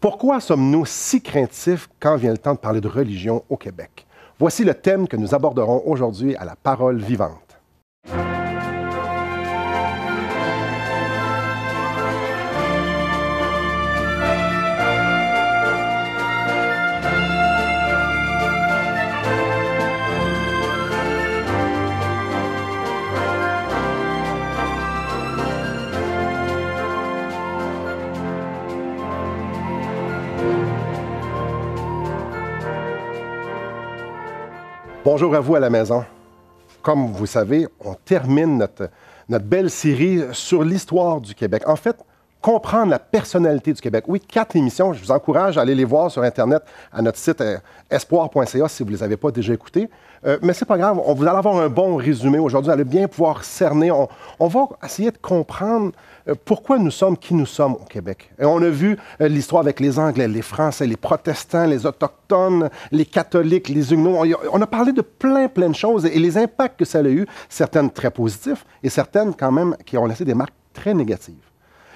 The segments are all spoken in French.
Pourquoi sommes-nous si craintifs quand vient le temps de parler de religion au Québec? Voici le thème que nous aborderons aujourd'hui à la parole vivante. bonjour à vous à la maison. Comme vous savez, on termine notre, notre belle série sur l'histoire du Québec. En fait, comprendre la personnalité du Québec. Oui, quatre émissions. Je vous encourage à aller les voir sur Internet, à notre site euh, espoir.ca si vous ne les avez pas déjà écoutées. Euh, mais c'est pas grave, on, vous allez avoir un bon résumé aujourd'hui, vous allez bien pouvoir cerner. On, va essayer de comprendre euh, pourquoi nous sommes qui nous sommes au Québec. Et on a vu euh, l'histoire avec les Anglais, les Français, les protestants, les Autochtones, les catholiques, les Huguenots. On, a parlé de plein, plein de choses et, les impacts que ça a eu, certaines très positifs et certaines quand même qui ont laissé des marques très négatives.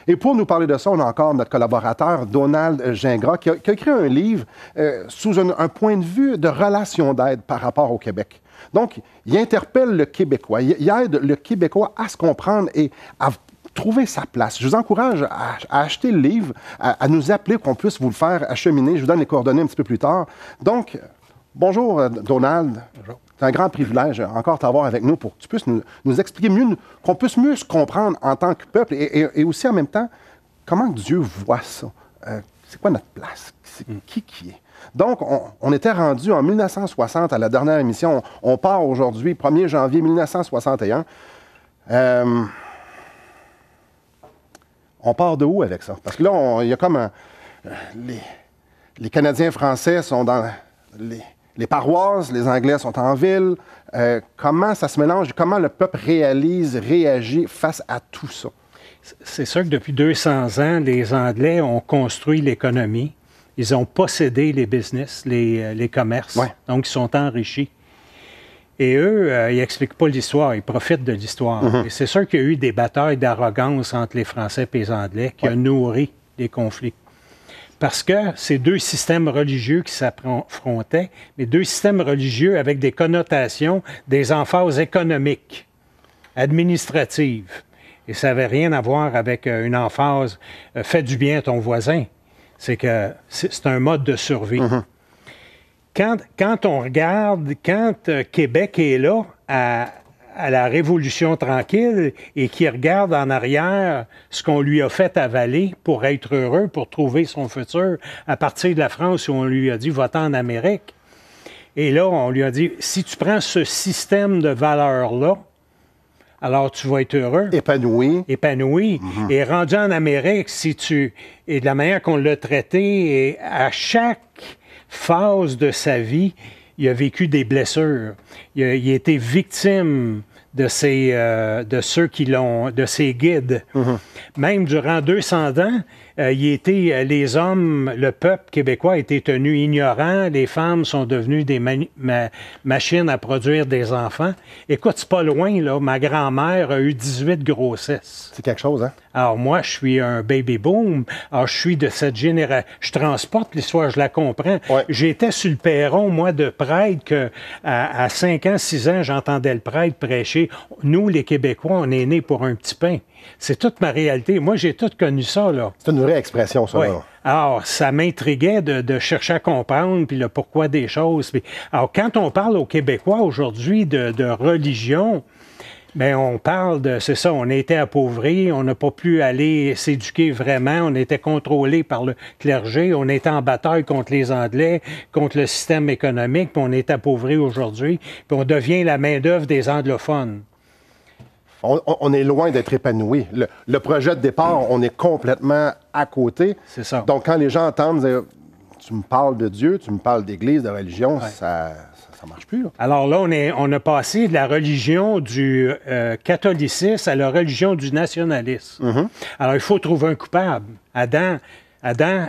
Et pour nous parler de ça, on a encore notre collaborateur Donald Gingras qui a, écrit un livre euh, sous un, point de vue de relation d'aide par rapport au Québec. Donc, il interpelle le Québécois, il, aide le Québécois à se comprendre et à trouver sa place. Je vous encourage à, acheter le livre, à, nous appeler qu'on puisse vous le faire acheminer. Je vous donne les coordonnées un petit peu plus tard. Donc, bonjour euh, Donald. Bonjour. C'est un grand privilège encore t'avoir avec nous pour que tu puisses nous, expliquer mieux, qu'on puisse mieux se comprendre en tant que peuple et, aussi en même temps, comment Dieu voit ça. Euh, c'est quoi notre place? C'est hmm. qui qui est? Donc, on, était rendu en 1960 à la dernière émission. On, part aujourd'hui, 1er janvier 1961. Euh, on part de où avec ça? Parce que là, il y a comme euh, les, les Canadiens français sont dans les, les paroisses, les Anglais sont en ville. Euh, comment ça se mélange? Comment le peuple réalise, réagit face à tout ça? C'est sûr que depuis 200 ans, les Anglais ont construit l'économie. Ils ont possédé les business, les, euh, commerces. Donc, ils sont enrichis. Et eux, euh, ils n'expliquent pas l'histoire, ils profitent de l'histoire. Mhm. c'est sûr qu'il y a eu des batailles d'arrogance entre les Français et les Anglais qui ont nourri des conflits parce que c'est deux systèmes religieux qui s'affrontaient, mais deux systèmes religieux avec des connotations, des emphases économiques, administratives. Et ça n'avait rien à voir avec euh, une emphase euh, fais du bien à ton voisin. C'est que c'est un mode de survie. Mm-hmm. quand, quand, on regarde, quand euh, Québec est là, à, à la Révolution tranquille et qui regarde en arrière ce qu'on lui a fait avaler pour être heureux, pour trouver son futur, à partir de la France où on lui a dit va-t'en en Amérique. Et là, on lui a dit si tu prends ce système de valeurs-là, alors tu vas être heureux. Épanoui. Épanoui. Mhm. Et rendu en Amérique, si tu. Et de la manière qu'on l'a traité, à chaque phase de sa vie, il a vécu des blessures. Il a, été victime de, ses, euh, de ceux qui l'ont, de ses guides. Mm-hmm. Même durant 200 ans, euh, il était, euh, les hommes, le peuple québécois était tenu ignorant, les femmes sont devenues des machines à produire des enfants. Écoute, c'est pas loin, là, ma grand-mère a eu 18 grossesses. C'est quelque chose, hein? Alors moi, je suis un baby boom, alors je suis de cette génération, je transporte l'histoire, je la comprends. J'étais sur le perron, moi, de prêtre, que à, 5 ans, 6 ans, j'entendais le prêtre prêcher. Nous, les Québécois, on est nés pour un petit pain. C'est toute ma réalité. Moi, j'ai tout connu ça, là. C'est une vraie expression, ça, Alors, ça m'intriguait de, chercher à comprendre, puis le pourquoi des choses. alors, quand on parle aux Québécois aujourd'hui de, religion, mais ben, on parle de, c'est ça, on était appauvris, on n'a pas pu aller s'éduquer vraiment, on était contrôlé par le clergé, on était en bataille contre les Anglais, contre le système économique, puis on est appauvri aujourd'hui, puis on devient la main-d'œuvre des anglophones on, est loin d'être épanoui. Le, projet de départ, on est complètement à côté. C'est ça. Donc, quand les gens entendent, tu me parles de Dieu, tu me parles d'Église, de religion, ça, ça marche plus. Alors là, on, est, on a passé de la religion du euh, catholicisme à la religion du nationalisme. Mm-hmm. Alors, il faut trouver un coupable. Adam,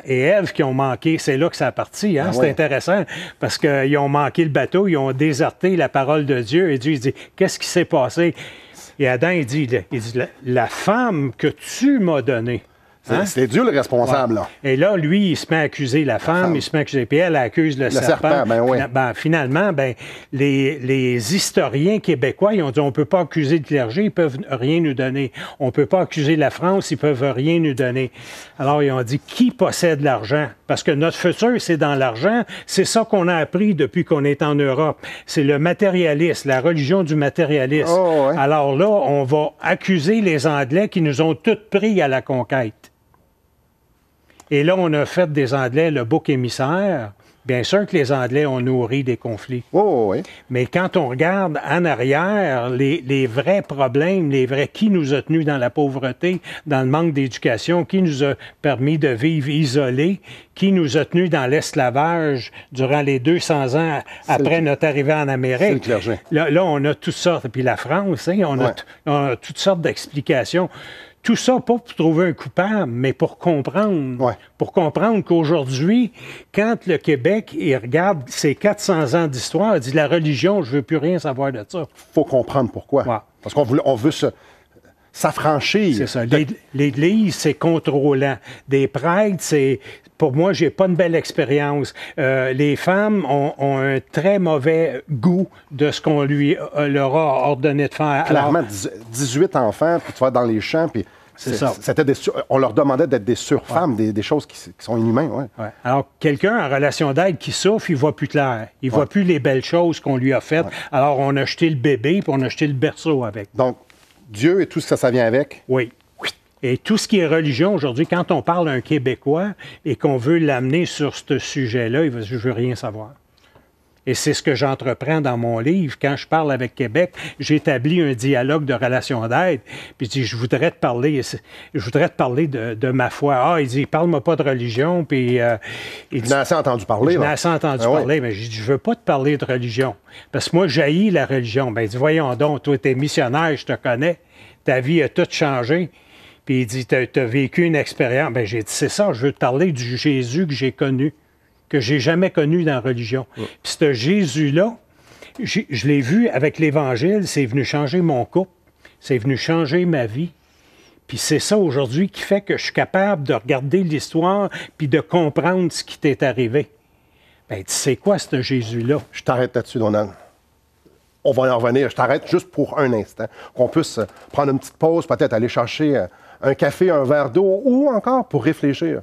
et Ève qui ont manqué, c'est là que ça a parti. Hein. Ah c'est intéressant parce qu'ils ont manqué le bateau, ils ont déserté la parole de Dieu et Dieu dit Qu'est-ce qui s'est passé et Adam, il dit, il la, la femme que tu m'as donnée, c'est hein? Dieu le responsable. Et là, lui, il se met à accuser la, femme, il se met à accuser, elle accuse le, serpent. Ben, ben finalement, ben, les, les, historiens québécois, ils ont dit on ne peut pas accuser le clergé, ils ne peuvent rien nous donner. On ne peut pas accuser la France, ils ne peuvent rien nous donner. Alors, ils ont dit qui possède l'argent? Parce que notre futur, c'est dans l'argent. C'est ça qu'on a appris depuis qu'on est en Europe. C'est le matérialisme, la religion du matérialisme. Oh, Alors là, on va accuser les Anglais qui nous ont toutes pris à la conquête. Et là, on a fait des Anglais le bouc émissaire. Bien sûr que les Anglais ont nourri des conflits. Oui, oui. Mais quand on regarde en arrière, les, vrais problèmes, les vrais qui nous a tenus dans la pauvreté, dans le manque d'éducation, qui nous a permis de vivre isolés, qui nous a tenus dans l'esclavage durant les 200 ans après notre arrivée en Amérique. là, on a toutes sortes. Puis la France, hein, on a toutes sortes d'explications. Tout ça pas pour trouver un coupable, mais pour comprendre. Pour comprendre qu'aujourd'hui, quand le Québec il regarde ses 400 ans d'histoire, il dit la religion, je veux plus rien savoir de ça. faut comprendre pourquoi. Parce qu'on veut, s'affranchir. C'est ça. L'Église, c'est contrôlant. Des prêtres, c'est. Pour moi, j'ai pas une belle expérience. Euh, les femmes ont, un très mauvais goût de ce qu'on lui euh, leur a ordonné de faire. Alors... Clairement, 18 enfants, puis tu vas dans les champs, puis on leur demandait d'être des surfemmes, des, choses qui, sont inhumaines. Alors, quelqu'un en relation d'aide qui souffre, il voit plus clair. Il voit plus les belles choses qu'on lui a faites. Alors, on a jeté le bébé, puis on a jeté le berceau avec. Donc, Dieu et tout ça, ça vient avec. Oui. Et tout ce qui est religion aujourd'hui, quand on parle à un Québécois et qu'on veut l'amener sur ce sujet-là, il veut rien savoir. Et c'est ce que j'entreprends dans mon livre. Quand je parle avec Québec, j'établis un dialogue de relation d'aide. Puis je dis, je voudrais te parler, je voudrais te parler de, ma foi. Ah, il dit, parle-moi pas de religion. Puis euh, il dit, assez entendu parler. Je n'ai assez entendu ah parler. Mais je dis, je veux pas te parler de religion. Parce que moi, j'haïs la religion. Ben, il dit, voyons donc, toi, tu es missionnaire, je te connais. Ta vie a tout changé. Puis il dit, tu as vécu une expérience. Ben, j'ai dit, c'est ça, je veux te parler du Jésus que j'ai connu que j'ai jamais connu dans la religion. Puis ce Jésus-là, je l'ai vu avec l'Évangile, c'est venu changer mon couple, c'est venu changer ma vie. Puis c'est ça aujourd'hui qui fait que je suis capable de regarder l'histoire puis de comprendre ce qui t'est arrivé. Ben, tu sais quoi, ce Jésus-là? Je t'arrête là-dessus, Donald. On va y revenir. Je t'arrête juste pour un instant, qu'on puisse prendre une petite pause, peut-être aller chercher euh, un café, un verre d'eau ou encore pour réfléchir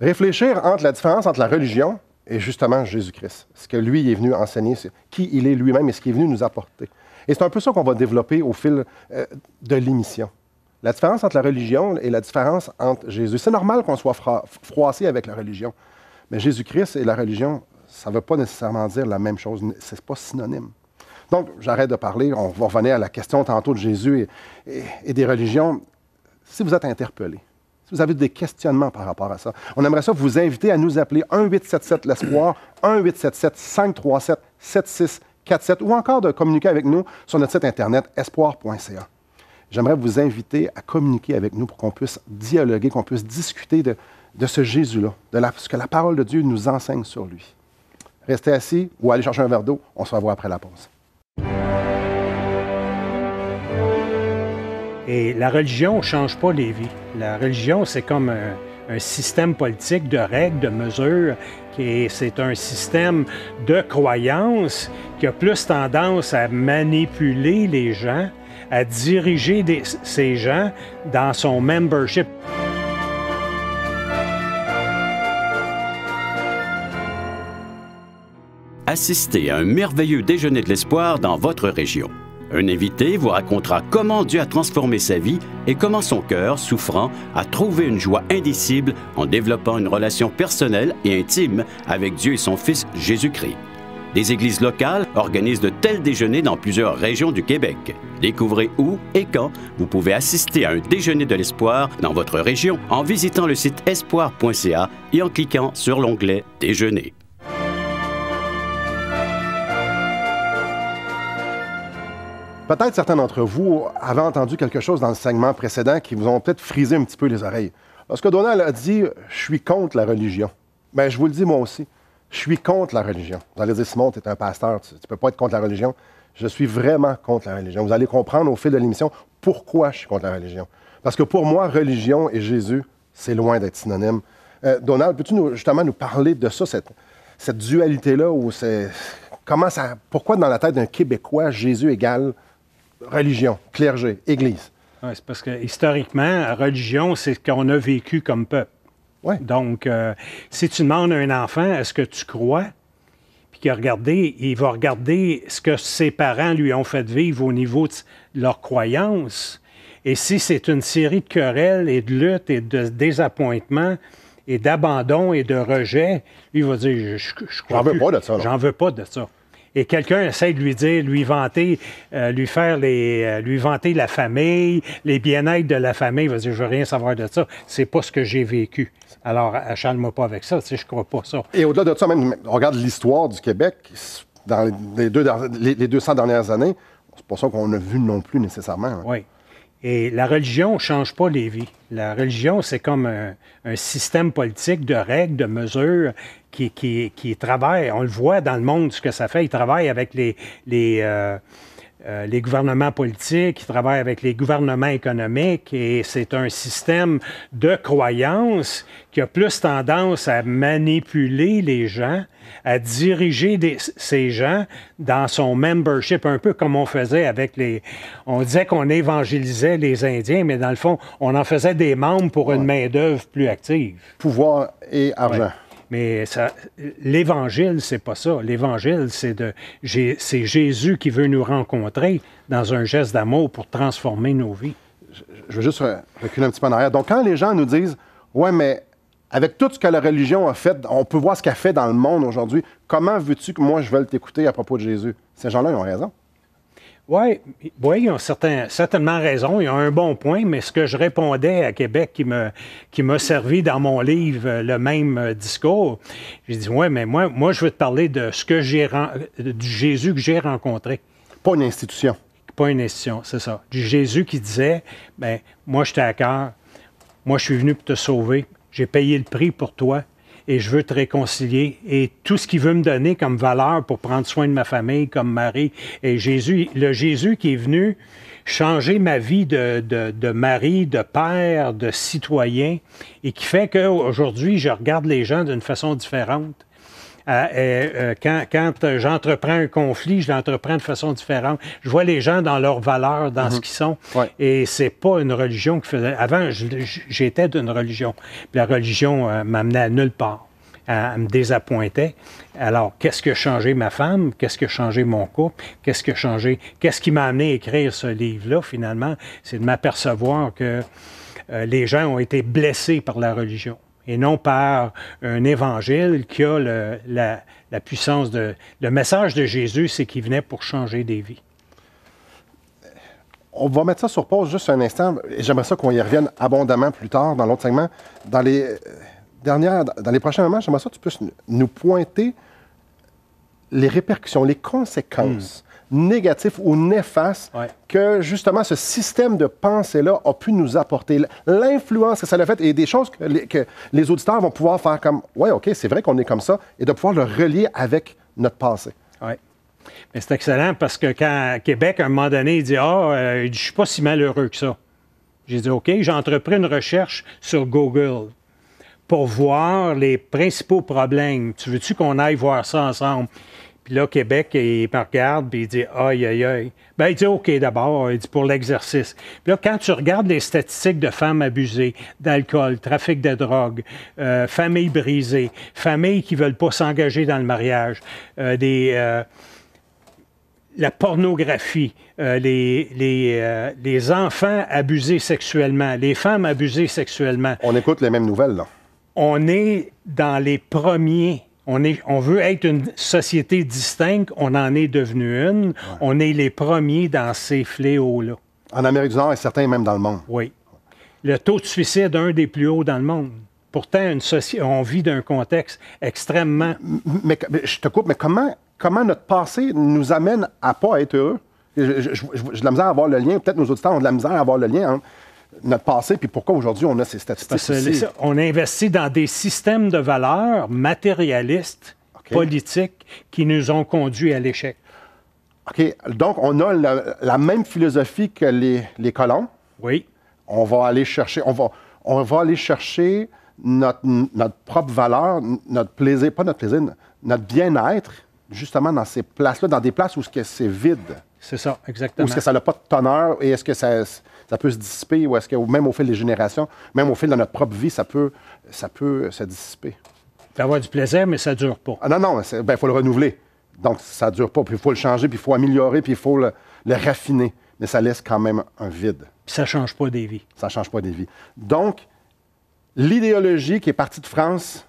réfléchir entre la différence entre la religion et justement Jésus-Christ, ce que lui est venu enseigner, c'est qui il est lui-même et ce qu'il est venu nous apporter. Et c'est un peu ça qu'on va développer au fil euh, de l'émission. La différence entre la religion et la différence entre Jésus. C'est normal qu'on soit froissé avec la religion, mais Jésus-Christ et la religion, ça ne veut pas nécessairement dire la même chose. Ce n'est pas synonyme. Donc, j'arrête de parler. On va revenir à la question tantôt de Jésus et des religions. Si vous êtes interpellé, si vous avez des questionnements par rapport à ça, on aimerait ça vous inviter à nous appeler 1877 l'espoir 1877 537 7647 ou encore de communiquer avec nous sur notre site internet espoir.ca. J'aimerais vous inviter à communiquer avec nous pour qu'on puisse dialoguer, qu'on puisse discuter de, ce Jésus-là, de ce que la parole de Dieu nous enseigne sur lui. Restez assis ou allez chercher un verre d'eau. On se revoit après la pause. Et la religion ne change pas les vies. La religion, c'est comme un, système politique de règles, de mesures. C'est un système de croyances qui a plus tendance à manipuler les gens, à diriger ces gens dans son membership. Assistez à un merveilleux déjeuner de l'espoir dans votre région. Un invité vous racontera comment Dieu a transformé sa vie et comment son cœur, souffrant, a trouvé une joie indicible en développant une relation personnelle et intime avec Dieu et son Fils Jésus-Christ. Des églises locales organisent de tels déjeuners dans plusieurs régions du Québec. Découvrez où et quand vous pouvez assister à un déjeuner de l'espoir dans votre région en visitant le site espoir.ca et en cliquant sur l'onglet Déjeuner. Peut-être certains d'entre vous avaient entendu quelque chose dans le segment précédent qui vous ont peut-être frisé un petit peu les oreilles. Lorsque Donald a dit Je suis contre la religion. Bien, je vous le dis moi aussi. Je suis contre la religion. Vous allez dire Simon, tu es un pasteur, tu ne peux pas être contre la religion. Je suis vraiment contre la religion. Vous allez comprendre au fil de l'émission pourquoi je suis contre la religion. Parce que pour moi, religion et Jésus, c'est loin d'être synonyme. Euh, Donald, peux-tu nous, justement nous parler de ça, cette, dualité-là, où c'est, comment ça, pourquoi dans la tête d'un Québécois, Jésus égale religion, clergé, église. Oui, c'est parce que historiquement, religion, c'est ce qu'on a vécu comme peuple. Ouais. Donc, euh, si tu demandes à un enfant, est-ce que tu crois? Puis qu'il il va regarder ce que ses parents lui ont fait vivre au niveau de leurs croyances. Et si c'est une série de querelles et de luttes et de désappointements et d'abandon et de rejet, il va dire, je, je, je crois pas de ça. J'en veux pas de ça et quelqu'un essaie de lui dire, lui vanter, euh, lui faire les, euh, lui vanter la famille, les bien-être de la famille, il va dire, je veux rien savoir de ça. C'est pas ce que j'ai vécu. Alors, achale-moi euh, pas avec ça, tu sais, je crois pas ça. Et au-delà de ça, même, on regarde l'histoire du Québec, dans les, deux, les, 200 dernières années, c'est pas ça qu'on a vu non plus nécessairement. Hein. Oui. Et la religion ne change pas les vies. La religion, c'est comme un, un, système politique de règles, de mesures qui, qui, travaillent. On le voit dans le monde, ce que ça fait. Ils travaillent avec les, les, euh, euh, les gouvernements politiques, ils travaillent avec les gouvernements économiques. Et c'est un système de croyance qui a plus tendance à manipuler les gens à diriger ces gens dans son membership, un peu comme on faisait avec les... On disait qu'on évangélisait les Indiens, mais dans le fond, on en faisait des membres pour une main-d'œuvre plus active. Pouvoir et argent. Mais ça, l'Évangile, c'est pas ça. L'Évangile, c'est de, c'est Jésus qui veut nous rencontrer dans un geste d'amour pour transformer nos vies. Je, veux juste reculer un petit peu en arrière. Donc, quand les gens nous disent, ouais, mais avec tout ce que la religion a fait, on peut voir ce qu'elle fait dans le monde aujourd'hui. Comment veux-tu que moi je veuille t'écouter à propos de Jésus? Ces gens-là, ils ont raison. Oui, ouais, ils ont certainement raison. Ils ont un bon point, mais ce que je répondais à Québec qui m'a qui servi dans mon livre euh, le même euh, discours, j'ai dit Oui, mais moi, moi, je veux te parler de ce que j'ai euh, du Jésus que j'ai rencontré. Pas une institution. Pas une institution, c'est ça. Du Jésus qui disait ben moi, je t'ai à cœur, moi, je suis venu pour te sauver, j'ai payé le prix pour toi, et je veux te réconcilier. Et tout ce qu'il veut me donner comme valeur pour prendre soin de ma famille, comme Marie et Jésus, le Jésus qui est venu changer ma vie de, de, de mari, de père, de citoyen, et qui fait qu'aujourd'hui, je regarde les gens d'une façon différente. Ah, euh, euh, quand, quand euh, j'entreprends un conflit, je l'entreprends de façon différente. Je vois les gens dans leurs valeurs, dans ce mhm. qu'ils sont. Et c'est pas une religion qui faisait. Avant, j'étais d'une religion. la religion m'amenait à nulle part. Elle, me désappointait. Alors, qu'est-ce que a changé ma femme? Qu'est-ce que a changé mon couple? Qu'est-ce que a changé? Qu'est-ce qui m'a amené à écrire ce livre-là, finalement? C'est de m'apercevoir que les gens ont été blessés par la religion et non par un évangile qui a la, la, puissance de... Le message de Jésus, c'est qu'il venait pour changer des vies. On va mettre ça sur pause juste un instant, et j'aimerais ça qu'on y revienne abondamment plus tard dans l'autre segment. Dans les, euh, dernières, dans les prochains moments, j'aimerais ça que tu puisses nous pointer les répercussions, les conséquences négatif ou néfaste que justement ce système de pensée-là a pu nous apporter. L'influence que ça a fait et des choses que les, auditeurs vont pouvoir faire comme Ouais, OK, c'est vrai qu'on est comme ça et de pouvoir le relier avec notre passé. Ouais. Mais c'est excellent parce que quand Québec, à un moment donné, il dit Ah, oh, euh, ne je suis pas si malheureux que ça. J'ai dit OK, j'ai entrepris une recherche sur Google pour voir les principaux problèmes. Tu veux-tu qu'on aille voir ça ensemble? Puis là, Québec, il me regarde, puis il dit aïe, aïe, aïe. Bien, il dit OK d'abord, il dit pour l'exercice. Puis là, quand tu regardes les statistiques de femmes abusées, d'alcool, trafic de drogue, euh, familles brisées, familles qui ne veulent pas s'engager dans le mariage, euh, des. Euh, la pornographie, les, les, les, enfants abusés sexuellement, les femmes abusées sexuellement. On écoute les mêmes nouvelles, là. On est dans les premiers on, veut être une société distincte, on en est devenu une. On est les premiers dans ces fléaux-là. En Amérique du Nord et certains même dans le monde. Oui. Le taux de suicide est un des plus hauts dans le monde. Pourtant, une on vit d'un contexte extrêmement. Mais, je te coupe, mais comment, comment notre passé nous amène à pas être heureux? J'ai de la misère à avoir le lien. Peut-être nos auditeurs ont de la misère à avoir le lien notre passé, puis pourquoi aujourd'hui on a ces statistiques. Parce on investit dans des systèmes de valeurs matérialistes, politiques, qui nous ont conduits à l'échec. OK. Donc, on a la, même philosophie que les, colons. Oui. On va aller chercher, on va, on va aller chercher notre, notre propre valeur, notre plaisir, pas notre plaisir, notre bien-être, justement dans ces places-là, dans des places où c'est vide. C'est ça, exactement. Où est-ce que ça n'a pas de teneur et est-ce que ça ça peut se dissiper, ou est-ce que même au fil des générations, même au fil de notre propre vie, ça peut, ça peut euh, se dissiper. du plaisir, mais ça ne dure pas. Ah non, non, il ben, faut le renouveler. Donc, ça ne dure pas. Puis il faut le changer, puis il faut améliorer, puis il faut le, raffiner. Mais ça laisse quand même un vide. Puis ça ne change pas des vies. Ça ne change pas des vies. Donc, l'idéologie qui est partie de France,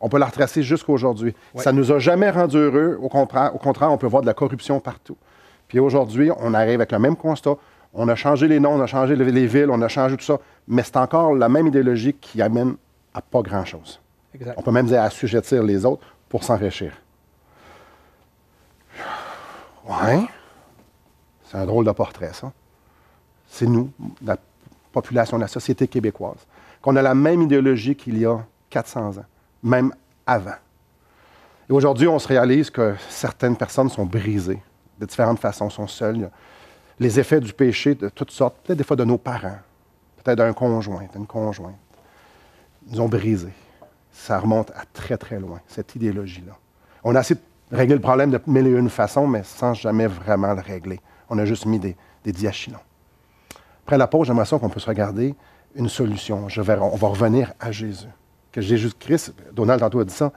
on peut la retracer jusqu'à aujourd'hui. Ça ne nous a jamais rendus heureux. Au contraire, au contraire, on peut voir de la corruption partout. Puis aujourd'hui, on arrive avec le même constat. On a changé les noms, on a changé les villes, on a changé tout ça, mais c'est encore la même idéologie qui amène à pas grand-chose. On peut même dire assujettir les autres pour s'enrichir. Ouais. C'est un drôle de portrait, ça. C'est nous, la population la société québécoise, qu'on a la même idéologie qu'il y a 400 ans, même avant. Et aujourd'hui, on se réalise que certaines personnes sont brisées de différentes façons, sont seuls. Les effets du péché de toutes sortes, peut-être des fois de nos parents, peut-être d'un conjoint, d'une conjointe, nous ont brisés. Ça remonte à très, très loin, cette idéologie-là. On a essayé de régler le problème de mille et une façons, mais sans jamais vraiment le régler. On a juste mis des, des diachylons. Après la pause, j'aimerais l'impression qu'on se regarder une solution. Je on va revenir à Jésus. Que Jésus-Christ, Donald tantôt a dit ça,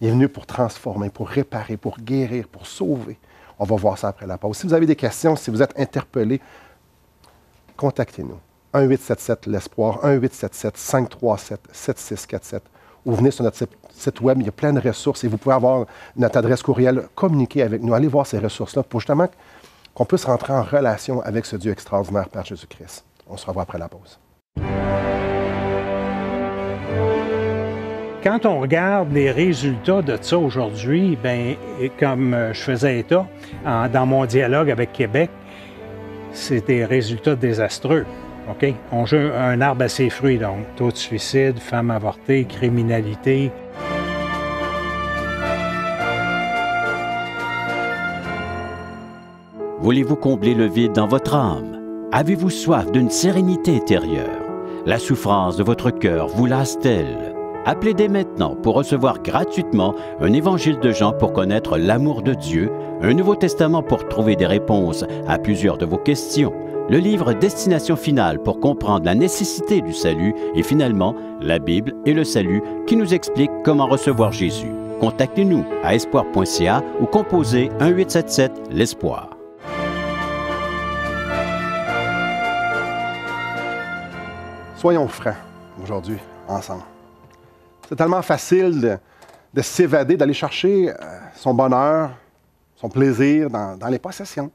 il est venu pour transformer, pour réparer, pour guérir, pour sauver. On va voir ça après la pause. Si vous avez des questions, si vous êtes interpellé, contactez-nous. 1-877-L'Espoir, 1-877-537-7647 ou venez sur notre site web, il y a plein de ressources et vous pouvez avoir notre adresse courriel, communiquer avec nous, allez voir ces ressources-là pour justement qu'on puisse rentrer en relation avec ce Dieu extraordinaire par Jésus-Christ. On se revoit après la pause quand on regarde les résultats de ça aujourd'hui, ben comme euh, je faisais état dans mon dialogue avec Québec, c'est des résultats désastreux. OK? On joue un arbre à ses fruits, donc taux de suicide, femmes avortées, criminalité. Voulez-vous combler le vide dans votre âme? Avez-vous soif d'une sérénité intérieure? La souffrance de votre cœur vous lasse-t-elle? Appelez dès maintenant pour recevoir gratuitement un évangile de Jean pour connaître l'amour de Dieu, un Nouveau Testament pour trouver des réponses à plusieurs de vos questions, le livre Destination finale pour comprendre la nécessité du salut et finalement la Bible et le salut qui nous explique comment recevoir Jésus. Contactez-nous à espoir.ca ou composez 1 877 l'espoir. Soyons francs aujourd'hui, ensemble. C'est tellement facile de, s'évader, d'aller chercher euh, son bonheur, son plaisir dans, les possessions,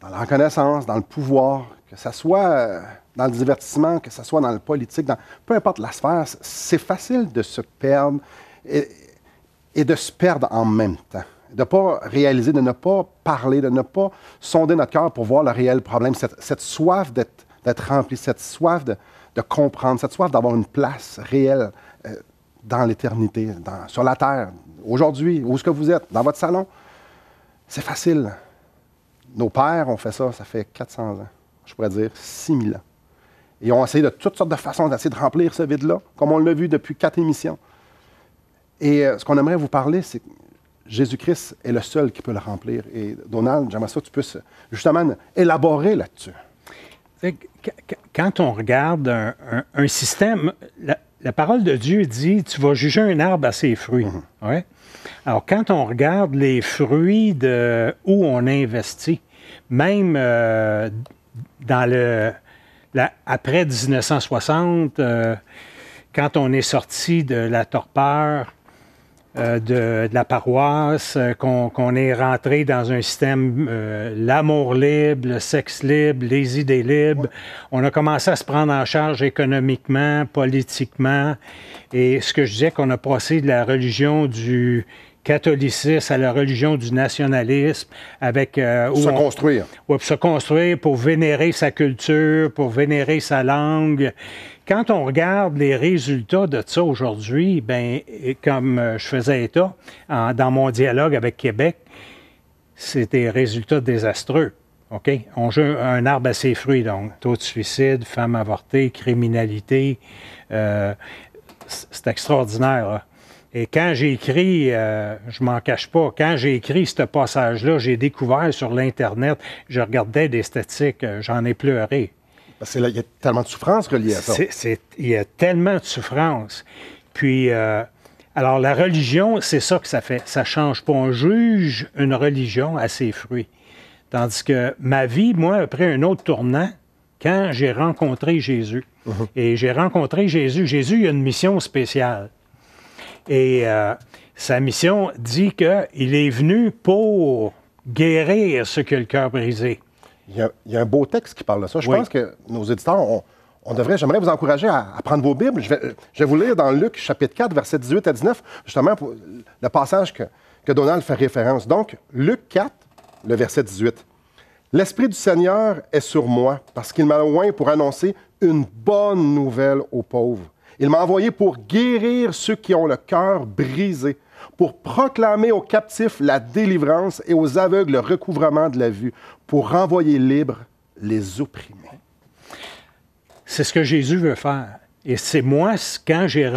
dans la reconnaissance, dans le pouvoir, que ce soit euh, dans le divertissement, que ce soit dans le politique, dans, peu importe la sphère, c'est facile de se perdre et, de se perdre en même temps. De ne pas réaliser, de ne pas parler, de ne pas sonder notre cœur pour voir le réel problème, cette, soif d'être rempli, cette soif de, comprendre, cette soif d'avoir une place réelle. Euh, dans l'éternité, sur la terre, aujourd'hui, où est-ce que vous êtes, dans votre salon. C'est facile. Nos pères ont fait ça, ça fait 400 ans, je pourrais dire 6000 ans. Et ils ont essayé de toutes sortes de façons d'essayer de remplir ce vide-là, comme on l'a vu depuis quatre émissions. Et euh, ce qu'on aimerait vous parler, c'est que Jésus-Christ est le seul qui peut le remplir. Et Donald, j'aimerais que tu puisses justement élaborer là-dessus. Quand on regarde un, système, la parole de Dieu dit Tu vas juger un arbre à ses fruits. Mhm. Alors, quand on regarde les fruits de où on investit, même euh, dans le. La, après 1960, euh, quand on est sorti de la torpeur, euh, de, la paroisse, euh, qu'on est rentré dans un système, euh, l'amour libre, le sexe libre, les idées libres. On a commencé à se prendre en charge économiquement, politiquement. Et ce que je disais, qu'on a passé de la religion du catholicisme, à la religion du nationalisme, avec... Euh, pour se construire. Oui, pour se construire, pour vénérer sa culture, pour vénérer sa langue. Quand on regarde les résultats de ça aujourd'hui, ben, comme euh, je faisais état dans mon dialogue avec Québec, c'était des résultats désastreux. OK? On joue un arbre à ses fruits, donc. Taux de suicide, femmes avortées, criminalité. Euh, c'est extraordinaire. Là. Hein? Et quand j'ai écrit, je euh, je m'en cache pas, quand j'ai écrit ce passage-là, j'ai découvert sur l'Internet, je regardais des statistiques, euh, j'en ai pleuré. Parce qu'il y a tellement de souffrance reliée à ça. il y a tellement de souffrance. Puis, euh, alors la religion, c'est ça que ça fait. Ça change pas. On juge une religion à ses fruits. Tandis que ma vie, moi, après un autre tournant, quand j'ai rencontré Jésus, mhm. et j'ai rencontré Jésus, Jésus, a une mission spéciale. Et euh, sa mission dit qu'il est venu pour guérir ce que le cœur brisé. Il y, a, un beau texte qui parle de ça. Je pense que nos éditeurs, on, devrait, j'aimerais vous encourager à, prendre vos Bibles. Je vais, je vous lire dans Luc chapitre 4, versets 18 à 19, justement pour le passage que, que Donald fait référence. Donc, Luc 4, le verset 18. L'Esprit du Seigneur est sur moi parce qu'il m'a loin pour annoncer une bonne nouvelle aux pauvres. Il m'a envoyé pour guérir ceux qui ont le cœur brisé, pour proclamer aux captifs la délivrance et aux aveugles le recouvrement de la vue, pour renvoyer libres les opprimés. C'est ce que Jésus veut faire. Et c'est moi, quand j'ai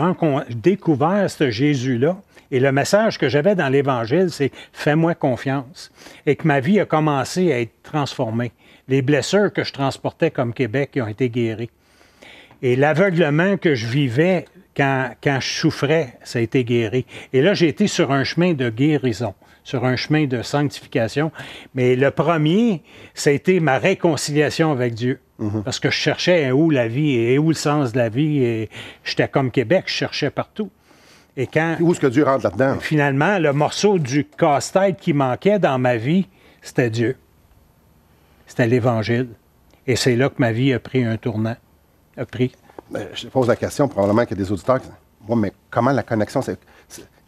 découvert ce Jésus-là, et le message que j'avais dans l'Évangile, c'est fais-moi confiance, et que ma vie a commencé à être transformée. Les blessures que je transportais comme Québec ont été guéries. Et l'aveuglement que je vivais quand, quand, je souffrais, ça a été guéri. Et là, j'ai été sur un chemin de guérison, sur un chemin de sanctification. Mais le premier, ça a été ma réconciliation avec Dieu. Mhm. Parce que je cherchais où la vie et où le sens de la vie. Et j'étais comme Québec, je cherchais partout. Et quand. Où est-ce que Dieu rentre là-dedans? Finalement, le morceau du casse-tête qui manquait dans ma vie, c'était Dieu. C'était l'Évangile. Et c'est là que ma vie a pris un tournant. Ben, je pose la question, probablement qu'il y a des auditeurs qui disent, mais comment la connexion, c'est,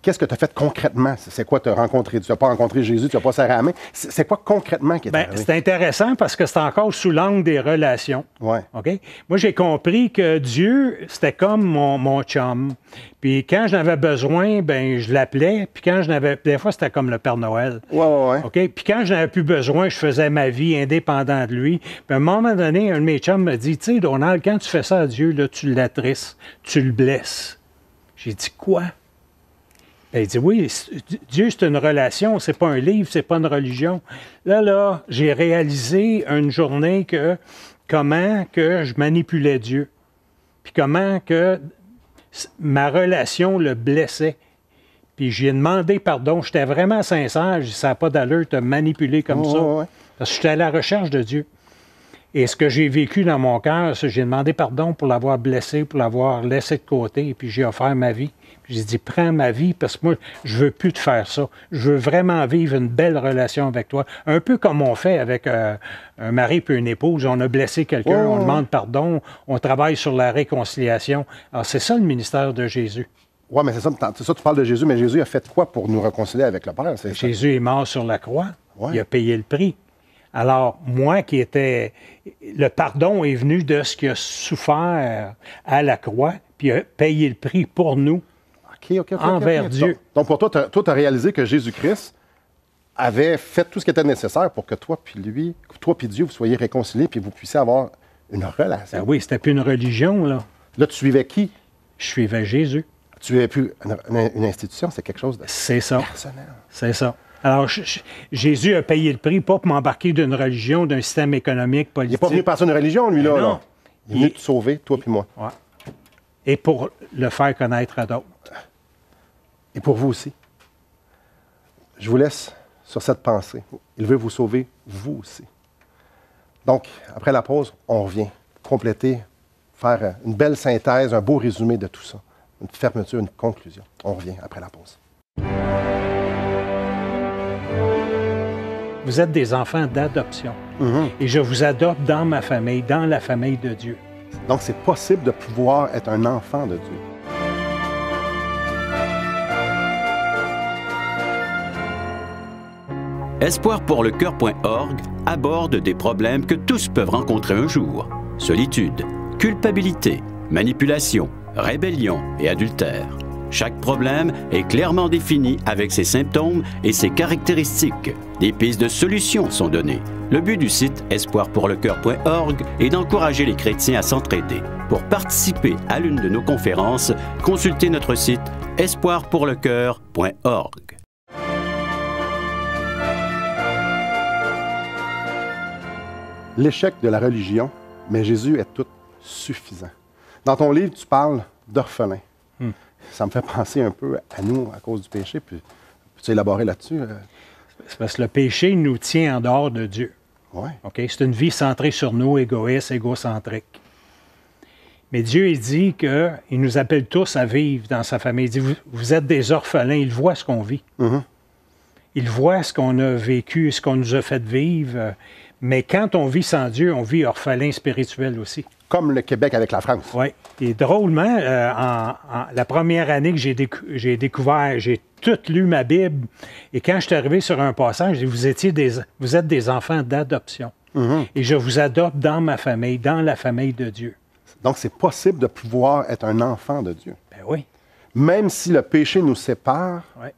Qu'est-ce que tu as fait concrètement? C'est quoi te rencontrer? Tu n'as pas rencontré Jésus, tu n'as pas serré la main. C'est quoi concrètement qui est Bien, C'est intéressant parce que c'est encore sous l'angle des relations. Ouais. Ok. Moi, j'ai compris que Dieu, c'était comme mon, mon chum. Puis quand j'en avais besoin, ben je l'appelais. Puis quand je n'avais Des fois, c'était comme le Père Noël. Ouais, ouais, OK? Puis quand je n'avais plus besoin, je faisais ma vie indépendante de lui. Puis à un moment donné, un de mes chums m'a dit Tu sais, Donald, quand tu fais ça à Dieu, là, tu l'attrisses, tu le blesses. J'ai dit Quoi? Elle dit Oui, Dieu, c'est une relation, c'est pas un livre, c'est pas une religion. Là, là, j'ai réalisé une journée que comment que je manipulais Dieu. Puis comment que ma relation le blessait. Puis j'ai demandé pardon. J'étais vraiment sincère. Je ça pas d'allure de manipuler comme ça. Parce que j'étais à la recherche de Dieu. Et ce que j'ai vécu dans mon cœur, c'est que j'ai demandé pardon pour l'avoir blessé, pour l'avoir laissé de côté, et puis j'ai offert ma vie. J'ai dit, prends ma vie parce que moi, je veux plus te faire ça. Je veux vraiment vivre une belle relation avec toi. Un peu comme on fait avec euh, un mari et une épouse. On a blessé quelqu'un, on demande pardon, on travaille sur la réconciliation. Alors, c'est ça le ministère de Jésus. Oui, mais c'est ça, tu parles de Jésus, mais Jésus a fait quoi pour nous réconcilier avec le Père? Jésus est mort sur la croix. Il a payé le prix. Alors, moi qui étais. Le pardon est venu de ce qui a souffert à la croix, puis a payé le prix pour nous. envers Dieu. Donc, pour toi, toi, tu as réalisé que Jésus-Christ avait fait tout ce qui était nécessaire pour que toi puis lui, toi puis Dieu, vous soyez réconciliés puis vous puissiez avoir une relation. Ah oui, c'était plus une religion, là. Là, tu suivais qui? Je suivais Jésus. Tu es plus une, institution, c'est quelque chose de personnel. C'est ça. Alors, Jésus a payé le prix, pas pour m'embarquer d'une religion, d'un système économique, politique. Il n'est pas venu passer une religion, lui, là. Non. Il est venu te sauver, toi puis moi. Et pour le faire connaître à d'autres. Et pour vous aussi. Je vous laisse sur cette pensée. Il veut vous sauver, vous aussi. Donc, après la pause, on revient compléter, faire une belle synthèse, un beau résumé de tout ça. Une fermeture, une conclusion. On revient après la pause. Vous êtes des enfants d'adoption. Mhm. Et je vous adopte dans ma famille, dans la famille de Dieu. Donc, c'est possible de pouvoir être un enfant de Dieu. Espoir pour le cœur.org aborde des problèmes que tous peuvent rencontrer un jour. Solitude, culpabilité, manipulation, rébellion et adultère. Chaque problème est clairement défini avec ses symptômes et ses caractéristiques. Des pistes de solutions sont données. Le but du site espoirpourlecoeur.org est d'encourager les chrétiens à s'entraider. Pour participer à l'une de nos conférences, consultez notre site espoirpourlecoeur.org. L'échec de la religion, mais Jésus est tout suffisant. Dans ton livre, tu parles d'orphelins. Hmm ça me fait penser un peu à nous à cause du péché. Puis, peux-tu élaborer là-dessus? Euh? C'est parce que le péché nous tient en dehors de Dieu. Oui. Ok, C'est une vie centrée sur nous, égoïste, égocentrique. Mais Dieu, il dit qu'il nous appelle tous à vivre dans sa famille. Il dit, vous, êtes des orphelins, il voit ce qu'on vit. Mm-hmm. Il voit ce qu'on a vécu, ce qu'on nous a fait vivre. Mais quand on vit sans Dieu, on vit orphelin spirituel aussi. Comme le Québec avec la France. Oui. Et drôlement, euh, en, la première année que j'ai découvert, j'ai tout lu ma Bible. Et quand je suis arrivé sur un passage, vous, étiez vous êtes des enfants d'adoption. Mm-hmm. Et je vous adopte dans ma famille, dans la famille de Dieu. Donc, c'est possible de pouvoir être un enfant de Dieu. Ben oui. Même si le péché nous sépare, ouais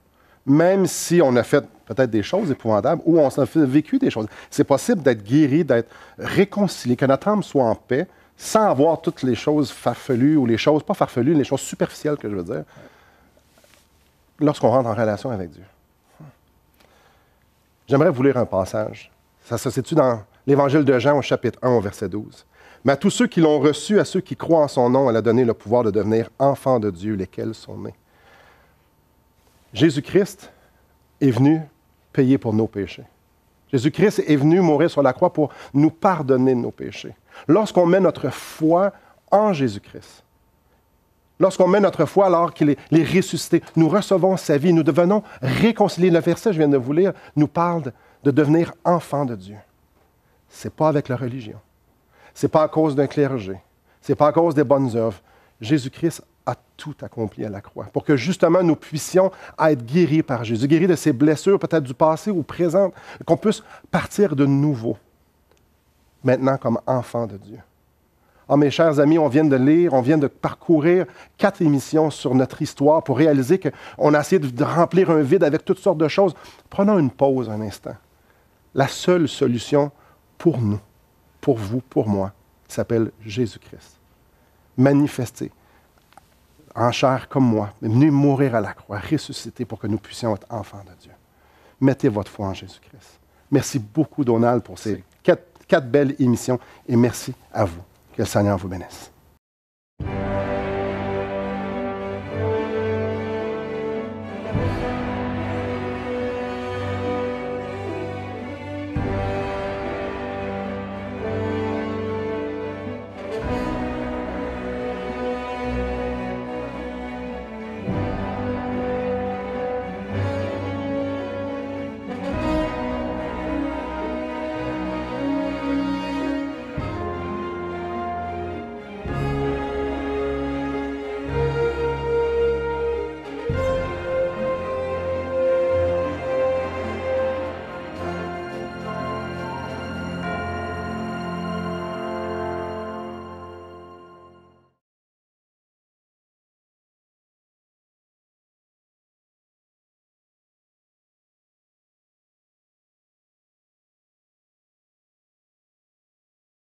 même si on a fait peut-être des choses épouvantables ou on a vécu des choses. C'est possible d'être guéri, d'être réconcilié, que notre âme soit en paix sans avoir toutes les choses farfelues ou les choses, pas farfelues, les choses superficielles que je veux dire, lorsqu'on rentre en relation avec Dieu. J'aimerais vous lire un passage. Ça se situe dans l'Évangile de Jean au chapitre 1 au verset 12. Mais à tous ceux qui l'ont reçu, à ceux qui croient en son nom, elle a donné le pouvoir de devenir enfants de Dieu, lesquels sont nés Jésus-Christ est venu payer pour nos péchés. Jésus-Christ est venu mourir sur la croix pour nous pardonner nos péchés. Lorsqu'on met notre foi en Jésus-Christ, lorsqu'on met notre foi alors qu'il est, ressuscité, nous recevons sa vie, nous devenons réconciliés. Le verset que je viens de vous lire nous parle de, devenir enfant de Dieu. Ce n'est pas avec la religion. Ce n'est pas à cause d'un clergé. Ce n'est pas à cause des bonnes œuvres. Jésus-Christ a tout accompli à la croix, pour que justement nous puissions être guéris par Jésus, guéris de ses blessures peut-être du passé ou présent, qu'on puisse partir de nouveau, maintenant comme enfant de Dieu. Ah, mes chers amis, on vient de lire, on vient de parcourir quatre émissions sur notre histoire pour réaliser qu'on a essayé de remplir un vide avec toutes sortes de choses. Prenons une pause un instant. La seule solution pour nous, pour vous, pour moi, s'appelle Jésus-Christ. Manifesté, en chair comme moi, mais venu mourir à la croix, ressuscité pour que nous puissions être enfants de Dieu. Mettez votre foi en Jésus-Christ. Merci beaucoup, Donald, pour ces quatre, quatre belles émissions et merci à vous. Que le Seigneur vous bénisse.